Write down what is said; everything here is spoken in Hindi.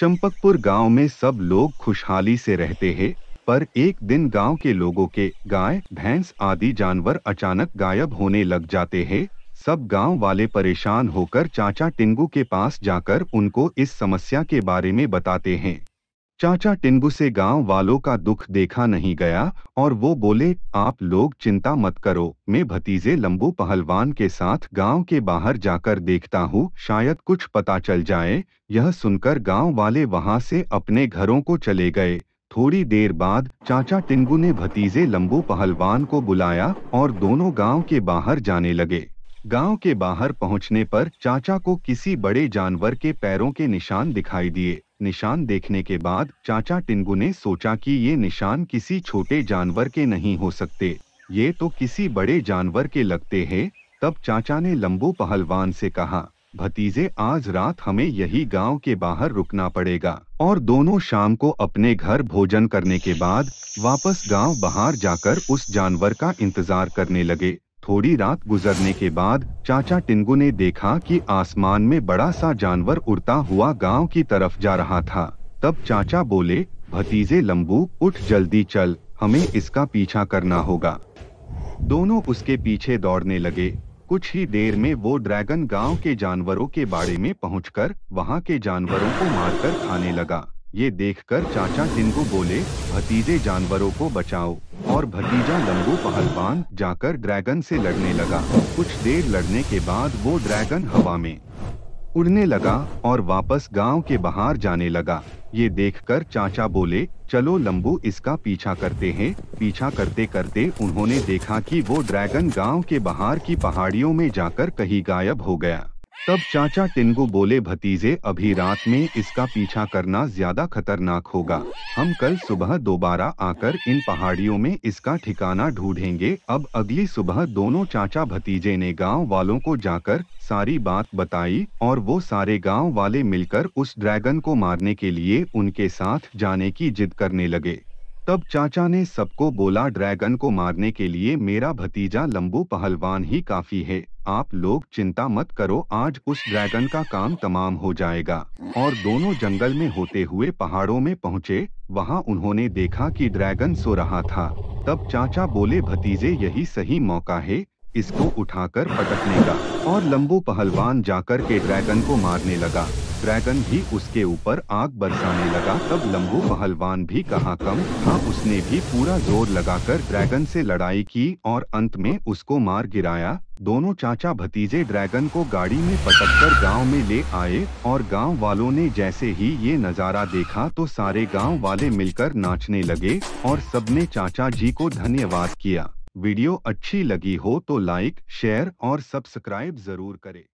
चंपकपुर गांव में सब लोग खुशहाली से रहते हैं पर एक दिन गांव के लोगों के गाय भैंस आदि जानवर अचानक गायब होने लग जाते हैं सब गांव वाले परेशान होकर चाचा टिंगू के पास जाकर उनको इस समस्या के बारे में बताते हैं चाचा टिंबू से गांव वालों का दुख देखा नहीं गया और वो बोले आप लोग चिंता मत करो मैं भतीजे लंबू पहलवान के साथ गांव के बाहर जाकर देखता हूँ शायद कुछ पता चल जाए यह सुनकर गांव वाले वहां से अपने घरों को चले गए थोड़ी देर बाद चाचा टिंगू ने भतीजे लंबू पहलवान को बुलाया और दोनों गाँव के बाहर जाने लगे गाँव के बाहर पहुँचने पर चाचा को किसी बड़े जानवर के पैरों के निशान दिखाई दिए निशान देखने के बाद चाचा टिंगू ने सोचा कि ये निशान किसी छोटे जानवर के नहीं हो सकते ये तो किसी बड़े जानवर के लगते हैं तब चाचा ने लंबू पहलवान से कहा भतीजे आज रात हमें यही गांव के बाहर रुकना पड़ेगा और दोनों शाम को अपने घर भोजन करने के बाद वापस गांव बाहर जाकर उस जानवर का इंतजार करने लगे थोड़ी रात गुजरने के बाद चाचा टिंगू ने देखा कि आसमान में बड़ा सा जानवर उड़ता हुआ गांव की तरफ जा रहा था तब चाचा बोले भतीजे लंबू उठ जल्दी चल हमें इसका पीछा करना होगा दोनों उसके पीछे दौड़ने लगे कुछ ही देर में वो ड्रैगन गांव के जानवरों के बाड़े में पहुंचकर वहां के जानवरों को मारकर खाने लगा ये देखकर चाचा टिंगू बोले भतीजे जानवरों को बचाओ और भतीजा लंबू पहलवान जाकर ड्रैगन से लड़ने लगा कुछ देर लड़ने के बाद वो ड्रैगन हवा में उड़ने लगा और वापस गांव के बाहर जाने लगा ये देखकर चाचा बोले चलो लंबू इसका पीछा करते हैं पीछा करते करते उन्होंने देखा कि वो ड्रैगन गांव के बाहर की पहाड़ियों में जाकर कहीं गायब हो गया तब चाचा टिंगू बोले भतीजे अभी रात में इसका पीछा करना ज्यादा खतरनाक होगा हम कल सुबह दोबारा आकर इन पहाड़ियों में इसका ठिकाना ढूंढेंगे अब अगली सुबह दोनों चाचा भतीजे ने गांव वालों को जाकर सारी बात बताई और वो सारे गांव वाले मिलकर उस ड्रैगन को मारने के लिए उनके साथ जाने की जिद करने लगे तब चाचा ने सबको बोला ड्रैगन को मारने के लिए मेरा भतीजा लंबू पहलवान ही काफी है आप लोग चिंता मत करो आज उस ड्रैगन का काम तमाम हो जाएगा और दोनों जंगल में होते हुए पहाड़ों में पहुँचे वहाँ उन्होंने देखा कि ड्रैगन सो रहा था तब चाचा बोले भतीजे यही सही मौका है इसको उठाकर पटकने का और लंबू पहलवान जाकर के ड्रैगन को मारने लगा ड्रैगन भी उसके ऊपर आग बरसाने लगा तब लम्बू पहलवान भी कहा कम था हाँ, उसने भी पूरा जोर लगाकर ड्रैगन से लड़ाई की और अंत में उसको मार गिराया दोनों चाचा भतीजे ड्रैगन को गाड़ी में पटक कर गाँव में ले आए और गांव वालों ने जैसे ही ये नज़ारा देखा तो सारे गांव वाले मिलकर नाचने लगे और सबने चाचा जी को धन्यवाद किया वीडियो अच्छी लगी हो तो लाइक शेयर और सब्सक्राइब जरूर करें